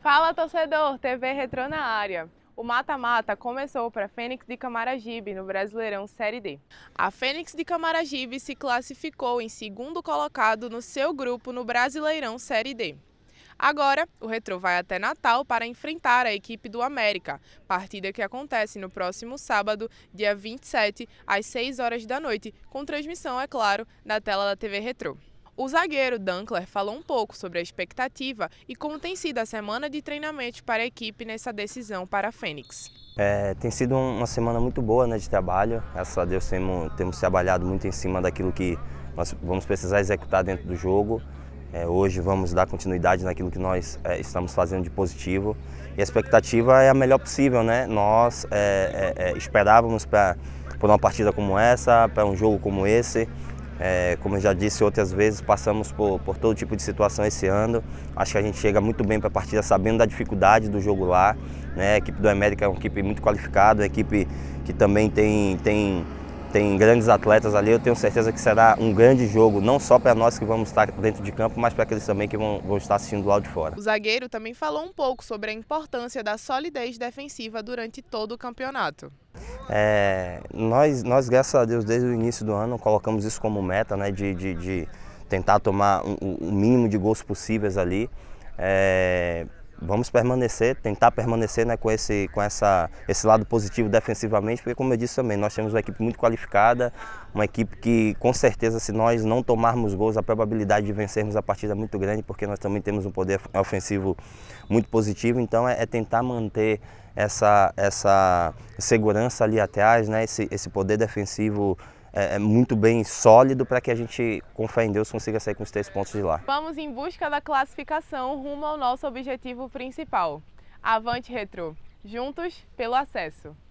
Fala torcedor, TV Retrô na área. O mata-mata começou para a Fênix de Camaragibe no Brasileirão Série D. A Fênix de Camaragibe se classificou em segundo colocado no seu grupo no Brasileirão Série D. Agora, o Retrô vai até Natal para enfrentar a equipe do América, partida que acontece no próximo sábado, dia 27, às 6 horas da noite, com transmissão, é claro, na tela da TV Retrô. O zagueiro Dunkler falou um pouco sobre a expectativa e como tem sido a semana de treinamento para a equipe nessa decisão para a Fênix. É, tem sido uma semana muito boa né, de trabalho, graças a Deus temos, temos trabalhado muito em cima daquilo que nós vamos precisar executar dentro do jogo. É, hoje vamos dar continuidade naquilo que nós é, estamos fazendo de positivo e a expectativa é a melhor possível, né? Nós é, é, é esperávamos para uma partida como essa, para um jogo como esse, é, como eu já disse outras vezes, passamos por, por, todo tipo de situação esse ano. Acho que a gente chega muito bem para a partida sabendo da dificuldade do jogo lá. Né? A equipe do América é uma equipe muito qualificada, uma equipe que também tem, tem tem grandes atletas ali, eu tenho certeza que será um grande jogo, não só para nós que vamos estar dentro de campo, mas para aqueles também que vão, vão estar assistindo lá de fora. O zagueiro também falou um pouco sobre a importância da solidez defensiva durante todo o campeonato. É, nós, nós, graças a Deus, desde o início do ano colocamos isso como meta, né, de, de, de tentar tomar o um, um mínimo de gols possíveis ali. É, vamos permanecer, tentar permanecer né, com, esse, com essa, esse lado positivo defensivamente, porque como eu disse também, nós temos uma equipe muito qualificada, uma equipe que com certeza se nós não tomarmos gols, a probabilidade de vencermos a partida é muito grande, porque nós também temos um poder ofensivo muito positivo, então é, é tentar manter essa, essa segurança ali atrás, né, esse, esse poder defensivo é, é, muito bem sólido para que a gente, com fé em Deus, consiga sair com os três pontos de lá. Vamos em busca da classificação rumo ao nosso objetivo principal. Avante Retro, juntos pelo acesso.